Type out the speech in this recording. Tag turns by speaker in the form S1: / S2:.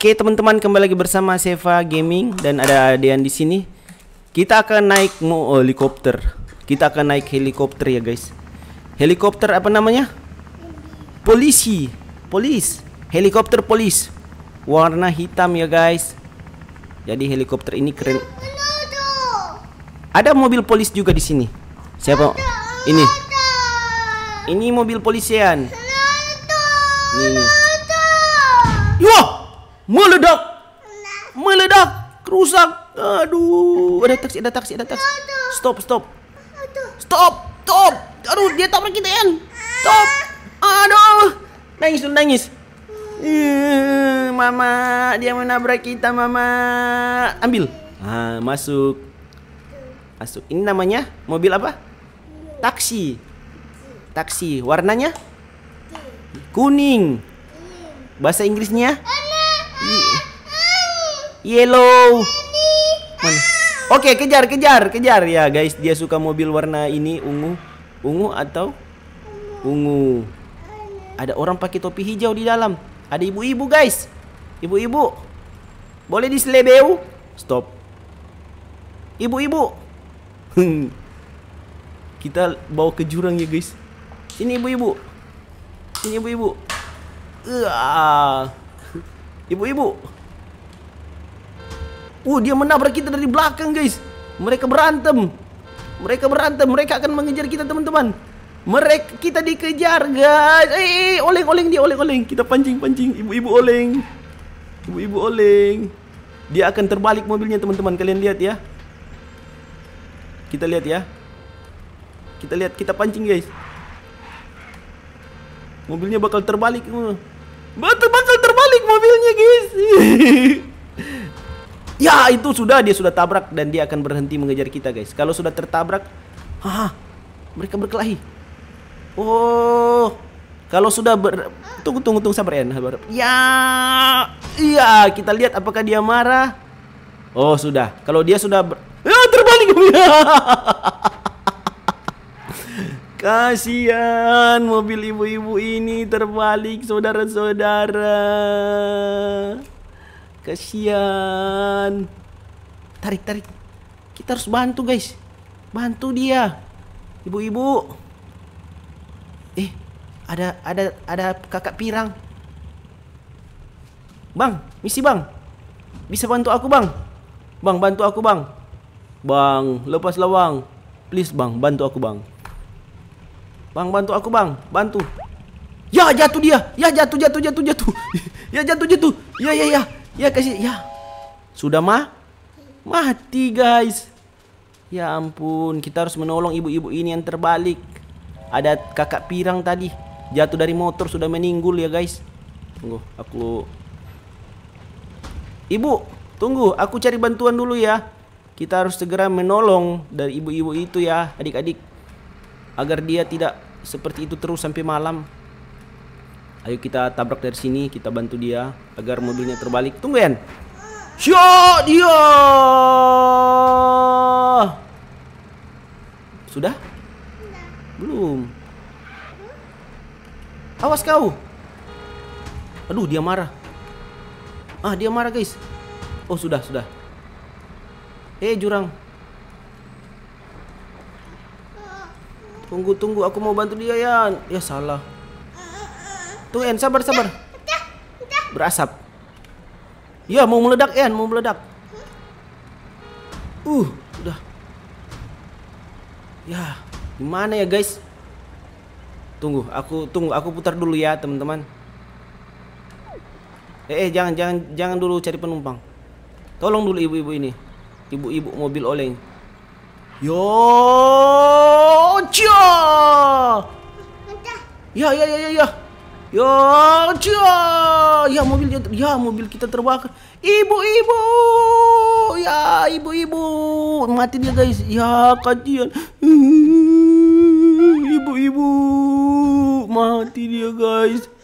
S1: Oke teman-teman kembali lagi bersama Seva Gaming dan ada Dean di sini. Kita akan naik mau oh, helikopter. Kita akan naik helikopter ya guys. Helikopter apa namanya? Polisi, polis, helikopter polis. Warna hitam ya guys. Jadi helikopter ini keren. Ada mobil polis juga di sini. Siapa? Ini. Ini mobil polisian. Ini. Wah! meledak meledak rusak aduh ada taksi ada taksi ada taksi stop stop stop stop aduh dia tabrak kita en stop aduh nangis dong nangis eh, mama dia menabrak kita mama ambil ah, masuk masuk ini namanya mobil apa taksi taksi warnanya kuning bahasa Inggrisnya eh, Yellow. Mana? Oke, kejar, kejar, kejar ya, guys. Dia suka mobil warna ini ungu, ungu atau ungu. Ada orang pakai topi hijau di dalam. Ada ibu-ibu, guys. Ibu-ibu. Boleh diselebeu? Stop. Ibu-ibu. Kita bawa ke jurang ya, guys. Ini ibu-ibu. Ini ibu-ibu. Ibu-ibu. Uh, dia menabrak kita dari belakang, guys. Mereka berantem. Mereka berantem. Mereka akan mengejar kita, teman-teman. Mereka kita dikejar, guys. Eh, eh, eh oleng-oleng dia, oleng-oleng. Kita pancing-pancing. Ibu-ibu oleng. Ibu-ibu oleng. Dia akan terbalik mobilnya, teman-teman. Kalian lihat ya. Kita lihat ya. Kita lihat, kita pancing, guys. Mobilnya bakal terbalik. Betul eh. bakal terbalik mobilnya, guys. ya itu sudah dia sudah tabrak dan dia akan berhenti mengejar kita guys kalau sudah tertabrak ha mereka berkelahi oh kalau sudah ber tunggu tunggu tunggu sabar ya ya iya kita lihat apakah dia marah oh sudah kalau dia sudah ber ya, terbalik Kasihan mobil ibu-ibu ini terbalik saudara-saudara. Kesian, Tarik, tarik. Kita harus bantu, guys. Bantu dia. Ibu-ibu. Eh, ada ada ada kakak pirang. Bang, misi bang. Bisa bantu aku, Bang? Bang, bantu aku, Bang. Bang, lepas Bang. Please, Bang, bantu aku, Bang. Bang, bantu aku, Bang. Bantu. Ya, jatuh dia. Ya, jatuh, jatuh, jatuh, jatuh. ya, jatuh, jatuh. Ya, ya, ya. Ya kasih ya. Sudah mah mati guys. Ya ampun, kita harus menolong ibu-ibu ini yang terbalik. Ada kakak pirang tadi jatuh dari motor sudah meninggul ya guys. Tunggu, aku Ibu, tunggu, aku cari bantuan dulu ya. Kita harus segera menolong dari ibu-ibu itu ya, adik-adik. Agar dia tidak seperti itu terus sampai malam. Ayo kita tabrak dari sini, kita bantu dia agar mobilnya terbalik. Tunggu ya. Syok dia. Sudah? Belum. Awas kau. Aduh, dia marah. Ah, dia marah, guys. Oh, sudah, sudah. Eh, jurang. Tunggu, tunggu. Aku mau bantu dia, yan Ya, salah. Tuh En, sabar sabar. Berasap. Ya, mau meledak En, mau meledak. Uh, udah. Ya, gimana ya guys? Tunggu, aku tunggu, aku putar dulu ya teman-teman. Eh, eh, jangan jangan jangan dulu cari penumpang. Tolong dulu ibu-ibu ini. Ibu-ibu mobil oleng. Yo, cia. Ya, ya, ya, ya, ya. Ya, cia. Ya mobil ya mobil kita terbakar. Ibu-ibu. Ya, ibu-ibu. Mati dia guys. Ya, kajian. Ibu-ibu. Mati dia guys.